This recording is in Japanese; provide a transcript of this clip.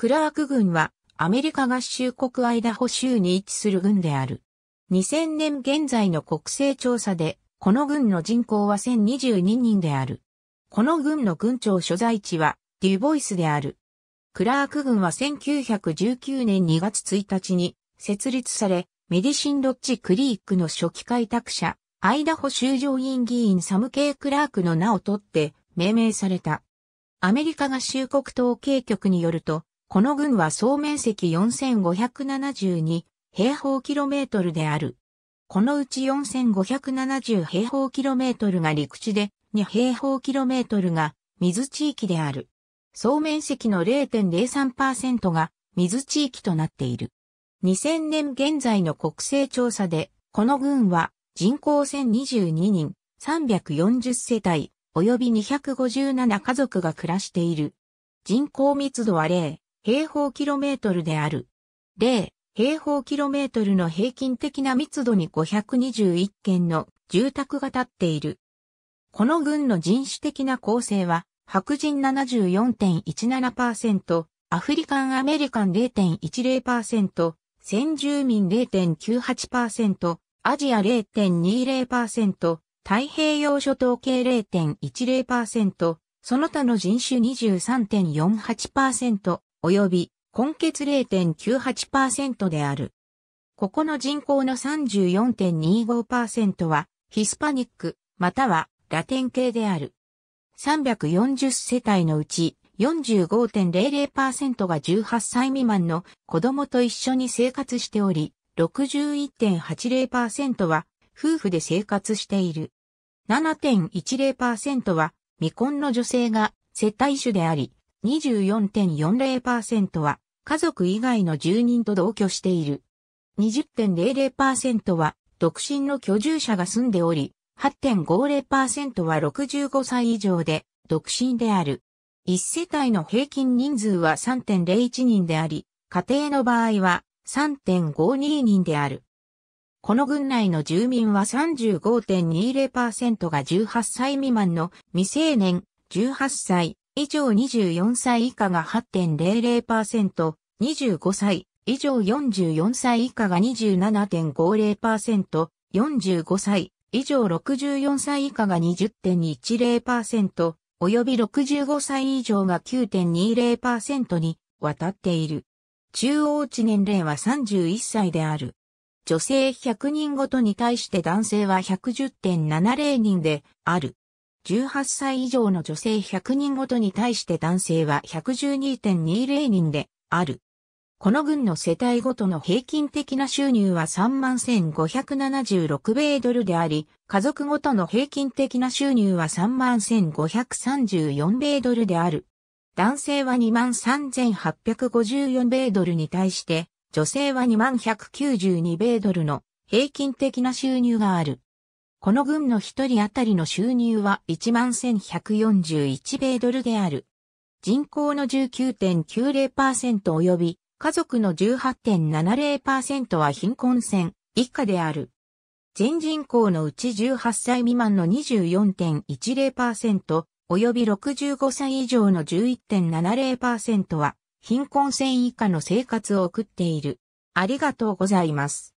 クラーク軍はアメリカ合衆国アイダホ州に位置する軍である。2000年現在の国勢調査で、この軍の人口は1022人である。この軍の軍庁所在地はデュボイスである。クラーク軍は1919年2月1日に設立され、メディシンロッジクリークの初期開拓者、アイダホ州上院議員サム・ケイ・クラークの名を取って命名された。アメリカ合衆国統計局によると、この軍は総面積4572平方キロメートルである。このうち4570平方キロメートルが陸地で、2平方キロメートルが水地域である。総面積の0.03%が水地域となっている。2000年現在の国勢調査で、この軍は人口1022人、340世帯、及び257家族が暮らしている。人口密度は0、平方キロメートルである。例、平方キロメートルの平均的な密度に521件の住宅が建っている。この軍の人種的な構成は、白人74.17%、アフリカンアメリカン0.10%、先住民0.98%、アジア0.20%、太平洋諸島系0.10%、その他の人種23.48%、及び根血0.98%である。ここの人口の34.25%はヒスパニック、またはラテン系である。340世帯のうち45.00%が18歳未満の子供と一緒に生活しており、61.80%は夫婦で生活している。7.10%は未婚の女性が接待主であり、24.40%は家族以外の住人と同居している。20.00%は独身の居住者が住んでおり、8.50%は65歳以上で独身である。1世帯の平均人数は3.01人であり、家庭の場合は3.52人である。この軍内の住民は35.20%が18歳未満の未成年、18歳、以上24歳以下が8.00%、25歳以上44歳以下が27.50%、45歳以上64歳以下が20.10%、及び65歳以上が9.20%に渡っている。中央値年齢は31歳である。女性100人ごとに対して男性は110.70人である。18歳以上の女性100人ごとに対して男性は112.20人である。この軍の世帯ごとの平均的な収入は31,576米ドルであり、家族ごとの平均的な収入は31,534米ドルである。男性は23,854米ドルに対して、女性は2192米ドルの平均的な収入がある。この軍の一人当たりの収入は11,141米ドルである。人口の19.90%及び家族の18.70%は貧困線以下である。全人口のうち18歳未満の24.10%及び65歳以上の11.70%は貧困線以下の生活を送っている。ありがとうございます。